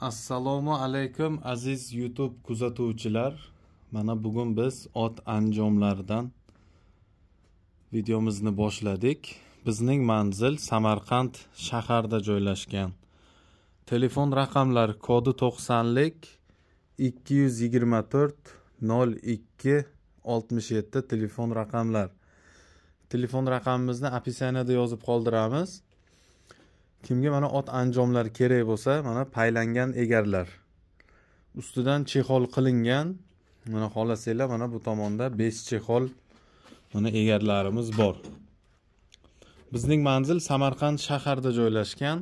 assalomu alaykum aziz youtube kuzatuvchilar mana bugun biz ot anjomlaridan videomizni boshladik bizning manzil samarqand shaharda joylashgan telefon raqamlari kodi to'qsonlik ikki yuz yigirma to'rt nol ikki oltmish yetti telefon raqamlar telefon raqamimizni описанияda yozib qoldiramiz kimga mana ot anjomlari kerak bo'lsa mana paylangan egarlar ustidan chexol qilingan mana xohlasanglar mana bu tomonda besh chexol mana egarlarimiz bor bizning manzil samarqand shaharda joylashgan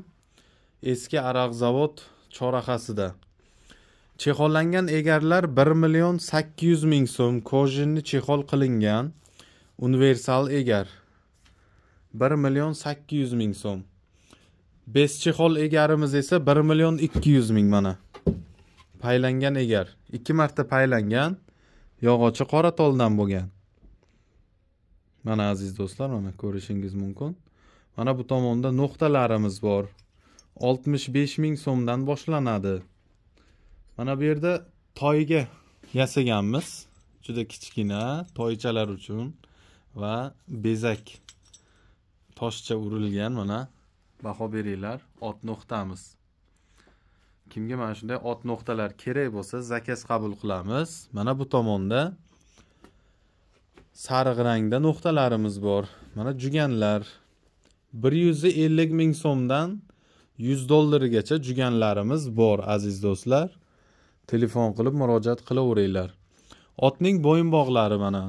eski zavod chorahasida chexollangan egarlar bir million sakkiz yuz ming so'm kojinni chexol qilingan universal egar bir million sakkiz yuz ming so'm bestchexol egarimiz esa bir million ikki yuz ming mana paylangan egar ikki marta paylangan yog'ochi toldan bo'lgan mana aziz do'stlar mana ko'rishingiz mumkin mana bu tomonda nuqtalarimiz bor oltmish besh ming so'mdan boshlanadi mana bu yerda toyga yasaganmiz juda kichkina toychalar uchun va bezak toshcha urilgan mana baho beringlar ot nuqtamiz kimga mana shunday ot nuqtalar kerak bo'lsa zakaz qabul qilamiz mana bu tomonda sariq rangda nuqtalarimiz bor mana juganlar bir yuz ellik ming so'mdan yuz dollargacha juganlarimiz bor aziz do'stlar telefon qilib murojaat qilaveringlar otning bo'yinbog'lari mana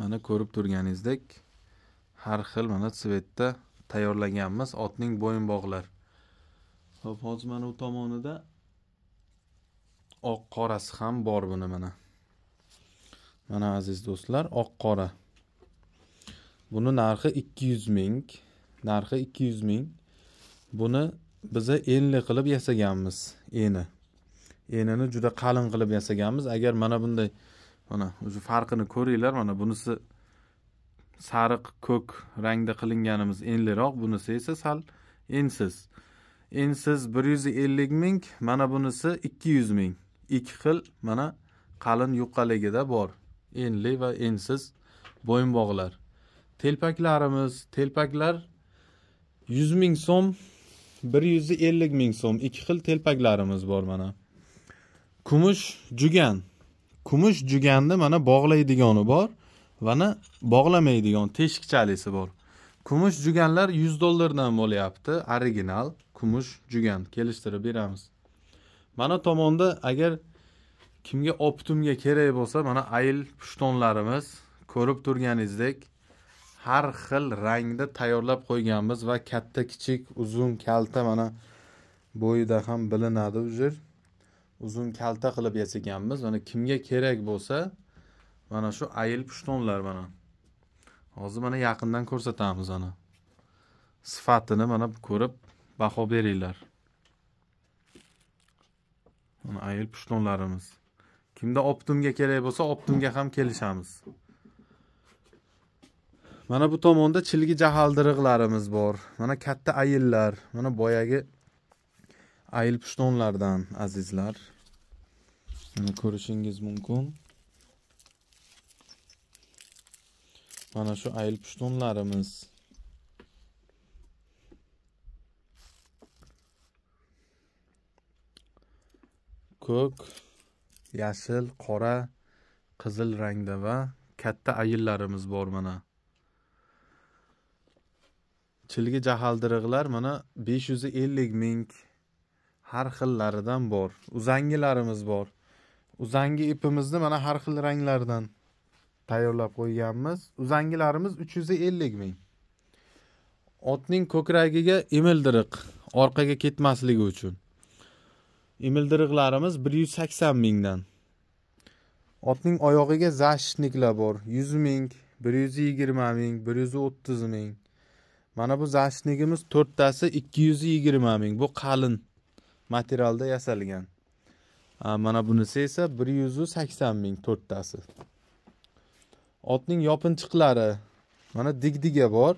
mana ko'rib turganingizdek har xil mana svetda tayyorlaganmiz otning bo'yin bog'lar ho'p hozir mana bu tomonida oq qorasi ham bor buni mana mana aziz do'stlar oq qora buni narxi ikki yuz ming narxi ikki yuz ming buni biza enli qilib yasaganmiz eni enini juda qalin qilib yasaganmiz agar mana bunday mana o'zi farqini ko'ringlar mana bunisi sariq ko'k rangda qilinganimiz enliroq bunisi esa sal ensiz ensiz bir yuz ellik ming mana bunisi ikki yuz ming ikki xil mana qalin yuqaligida bor enli va ensiz bo'yinbog'lar telpaklarimiz telpaklar yuz ming so'm bir yuz ellik ming so'm ikki xil telpaklarimiz bor mana kumush jugan kumush juganni mana bog'laydigani bor vani bog'lamaydigan teshikchalisi bor kumush juganlar yuz dollardan bo'lyapti original kumush jugan kelishtirib beramiz mana tomonda agar kimga optumga kerak bo'lsa mana ayil pushtonlarimiz ko'rib turganingizdek har xil rangda tayyorlab qo'yganmiz va katta kichik uzun kalta mana bo'yida ham bilinadi uzr uzun kalta qilib yasaganmiz mana kimga kerak bo'lsa mana shu ayil pushtonlar mana hozir mana yaqindan ko'rsatamiz ana sifatini mana ko'rib baho beringlar mana ayil pushtonlarimiz kimda optimga kerak bo'lsa optimga ham kelishamiz mana bu tomonda chilgi jahaldiriqlarimiz bor mana katta ayillar mana boyagi ayil pushtonlardan azizlar mana ko'rishingiz mumkin mana shu ayıl puştunlarımız. ko'k yashil qora qizil rangda va katta ayıllarımız bor mana chilgi jahaldiriqlar mana 550 yuz her ming har xillaridan bor uzangilarimiz bor uzangi ipimizni mana har xil ranglardan tayyorlab qo'yganmiz uzangilarimiz uch yuz ellik ming otning ko'kragiga imildiriq orqaga ketmasligi uchun imildiriqlarimiz bir yuz sakson mingdan otning oyog'iga zashniklar bor yuz ming bir yuz yigirma ming bir yuz o'ttiz ming mana bu zashnigimiz to'rttasi ikki yuz yigirma ming bu qalin materialda yasalgan mana bunisi esa bir yuz sakson ming to'rttasi otning yopinchiqlari mana digdiga bor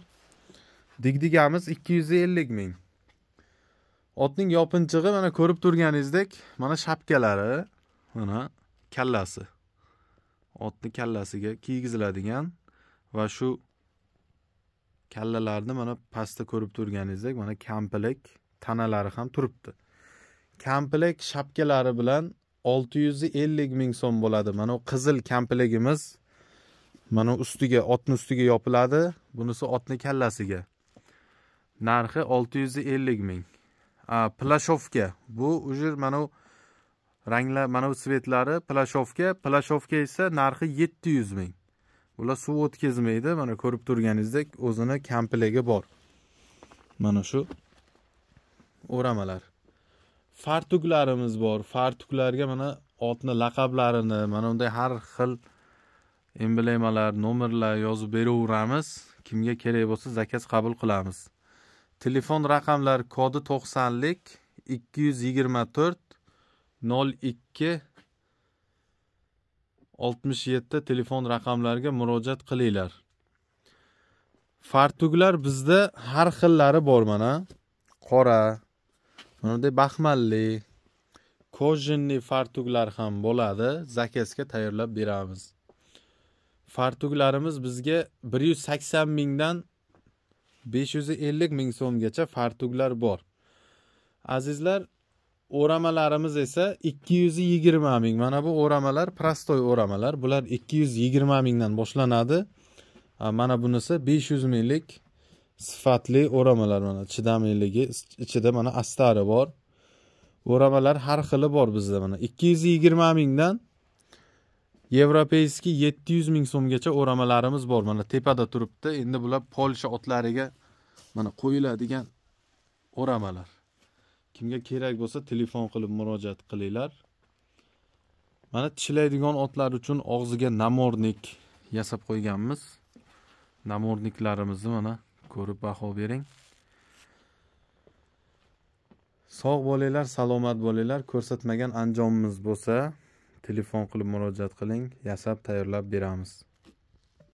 digdigamiz 250 yuz ellik ming otning yopinchig'i mana ko'rib turganingizdek mana shapkalari mana kallasi otni kallasiga kiygiziladigan va shu kallalarni mana pastda ko'rib turganingizdek mana kampilik tanalari ham turibdi kampilik shapkalari bilan olti yuz ellik ming so'm bo'ladi mana u qizil mana ustiga otni ustiga yopiladi bunisi otni kallasiga narxi 650 ming plashovka bu уже mana ranglar mana bu svetlari plashovka plashovka esa narxi 700 ming bular suv o'tkazmaydi mana ko'rib turganingizdek o'zini kampiligi bor mana shu o'ramalar fartuklarimiz bor fartuklarga mana otni laqablarini mana bunday har xil emblemalar nomerlar yozib beraveramiz kimga kerak bo'lsa zakaz qabul qilamiz telefon raqamlari kodi to'qsonlik ikki yuz yigirma to'rt nol ikki oltmish yetti telefon raqamlariga murojaat qilinglar fartuklar bizda har xillari bor mana qora bunday baxmalli kojinli fartuklar ham bo'ladi zakazga tayyorlab beramiz fartuglarimiz bizga 180 mingdan 550 ming so'mgacha fartuglar bor azizlar o'ramalarimiz esa 220 ming mana bu o'ramalar prostoy o'ramalar bular 220 mingdan boshlanadi mana bunisi 500 minglik sifatli o'ramalar mana chidamliligi ichida mana astari bor o'ramalar har xili bor bizda mana 220 mingdan yevropeyskiy yetti yuz ming so'mgacha o'ramalarimiz bor mana tepada turibdi endi bular polsha otlariga mana qo'yiladigan o'ramalar kimga kerak bo'lsa telefon qilib murojaat qilinglar mana tishlaydigan otlar uchun og'ziga namornik yasab qo'yganmiz namorniklarimizni mana ko'rib baho bering sog' bo'linglar salomat bo'linglar ko'rsatmagan anjomimiz bo'lsa telefon qilib murojaat qiling yasab tayyorlab beramiz